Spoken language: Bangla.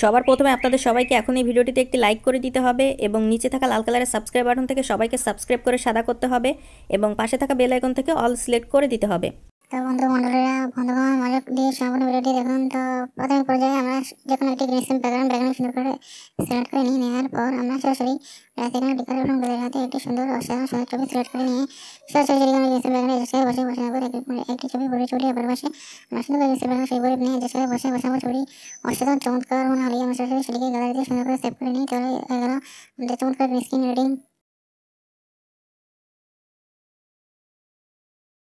সবার প্রথমে আপনাদের সবাইকে এখন এই ভিডিওটিতে একটি লাইক করে দিতে হবে এবং নিচে থাকা লাল কালারের সাবস্ক্রাইব বাটন থেকে সবাইকে সাবস্ক্রাইব করে সাদা করতে হবে এবং পাশে থাকা বেল আইকন থেকে অল সিলেক্ট করে দিতে হবে তো বন্ধু বন্ধুরা বন্ধু বান্ধব মজক দিয়ে সম্পূর্ণ ভিডিওটি দেখুন তো প্রাথমিক পর্যায়ে আমরা যে কোনো একটি গ্রিন ব্যাকগ্রাউন্ড ব্যাকগ্রাউন্ড সুন্দর করে সিলেক্ট করে নিয়ে নেওয়ার পর আমরা সরাসরি সেখানে এবং করে হাতে একটি সুন্দর অসাধারণ সুন্দর ছবি সিলেক্ট করে নিয়ে সরাসরি সেখানে গ্রিন সিম ব্যাকগ্রাউন্ড এসে বসে বসে করে একটি ছবি ঘুরে ছবি আবার বসে আমরা সুন্দর গ্রিন সিম ব্যাকগ্রাউন্ড সেই গরিব নিয়ে এসে বসে বসাবো ছবি অসাধারণ চমৎকার মনে হলে আমরা সরাসরি সেটিকে গ্যালারিতে সুন্দর করে সেভ করে নিই তাহলে গেল আমাদের চমৎকার স্ক্রিন রেডিং